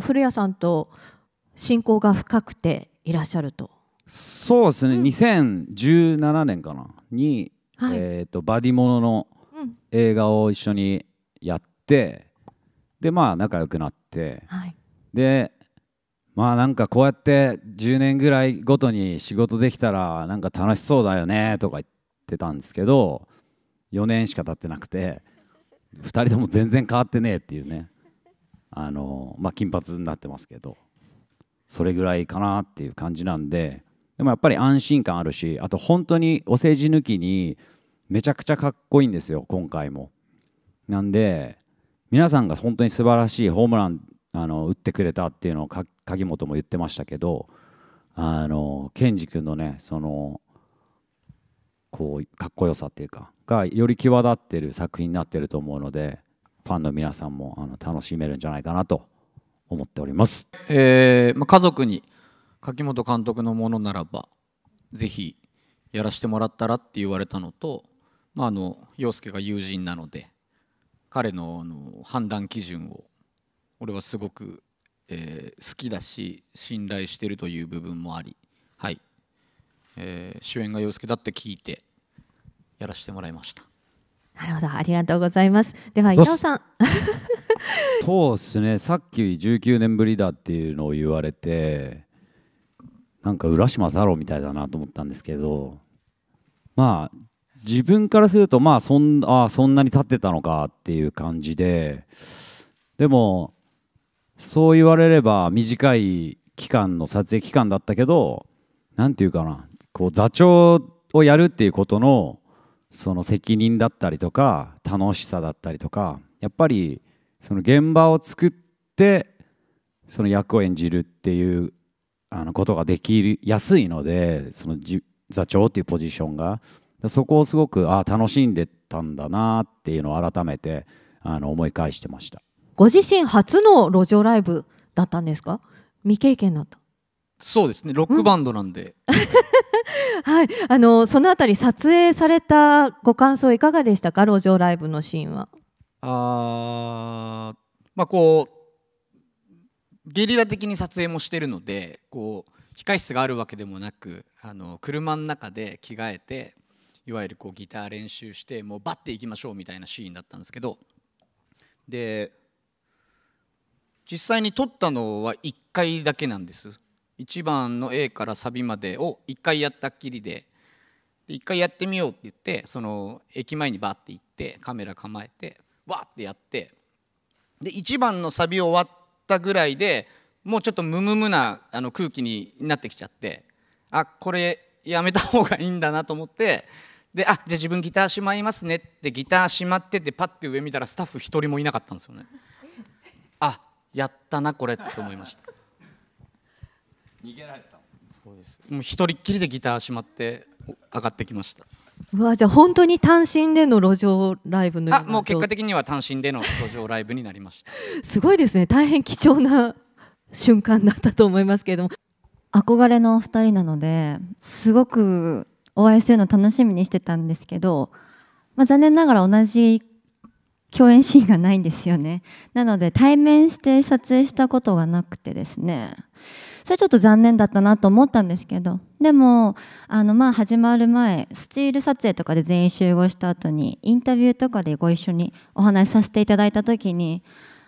古谷さんと親交が深くていらっしゃるとそうですね、うん、2017年かなに、はい、えーと、バディものの映画を一緒にやって、でまあ仲良くなって、はい、でまあなんかこうやって10年ぐらいごとに仕事できたらなんか楽しそうだよねとか言ってたんですけど4年しか経ってなくて2人とも全然変わってねえっていうねあの、まあ、金髪になってますけどそれぐらいかなっていう感じなんででもやっぱり安心感あるしあと本当にお世辞抜きにめちゃくちゃかっこいいんですよ今回も。なんで皆さんが本当に素晴らしいホームランあの打ってくれたっていうのを鍵本も言ってましたけどあの健二君のねそのこうかっこよさっていうかがより際立ってる作品になってると思うのでファンの皆さんもあの楽しめるんじゃないかなと思っております、えーまあ、家族に柿本監督のものならばぜひやらせてもらったらって言われたのと、まあ、あの陽介が友人なので彼のあの判断基準を俺はすごく、えー、好きだし信頼してるという部分もあり、はいえー、主演が陽介だって聞いてやらせてもらいました。なるほど、ありがとうございます。では、伊藤さん。そうですね、さっき19年ぶりだっていうのを言われて、なんか浦島太郎みたいだなと思ったんですけど、まあ、自分からすると、まあ、そんあそんなに経ってたのかっていう感じで、でも、そう言われれば短い期間の撮影期間だったけど、なんていうかな、こう座長をやるっていうことの、その責任だったりとか楽しさだったりとかやっぱりその現場を作ってその役を演じるっていうあのことができやすいのでその座長っていうポジションがそこをすごくあ楽しんでたんだなっていうのを改めてあの思い返してましたご自身初の路上ライブだったんですか未経験だったそうですねロックバンドなんで、う んはい、あのそのあたり撮影されたご感想いかがでしたか路上ライブのシーンは。あまあこうゲリラ的に撮影もしてるのでこう控室があるわけでもなくあの車の中で着替えていわゆるこうギター練習してもうバッていきましょうみたいなシーンだったんですけどで実際に撮ったのは1回だけなんです1番の A からサビまでを1回やったっきりでで1回やってみようって言ってその駅前にバーって行ってカメラ構えてわってやってで1番のサビ終わったぐらいでもうちょっとムムムなあの空気になってきちゃってあこれやめた方がいいんだなと思ってであじゃあ自分ギターしまいますねってギターしまっててパッて上見たらスタッフ1人もいなかったんですよね。あやったなこれって思いました。逃げられたそうですもう一人っきりでギターしまって上がってきましたうわじゃあ本当に単身での路上ライブのあもう結果的には単身での路上ライブになりました すごいですね大変貴重な瞬間だったと思いますけれども憧れの二人なのですごくお会いするの楽しみにしてたんですけど、まあ、残念ながら同じ共演シーンがないんですよねなので対面して撮影したことがなくてですねそれちょっと残念だったなと思ったんですけどでもあのまあ始まる前スチール撮影とかで全員集合した後にインタビューとかでご一緒にお話しさせていただいた時に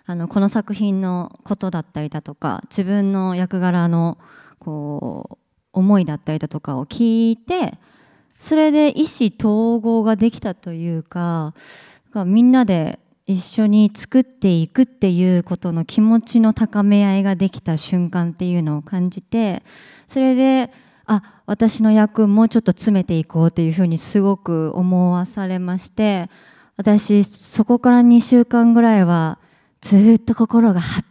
あのこの作品のことだったりだとか自分の役柄のこう思いだったりだとかを聞いてそれで意思統合ができたというかがみんなで一緒に作っていくっていうことの気持ちの高め合いができた瞬間っていうのを感じてそれであ私の役もうちょっと詰めていこうというふうにすごく思わされまして私そこから2週間ぐらいはずっと心がハッ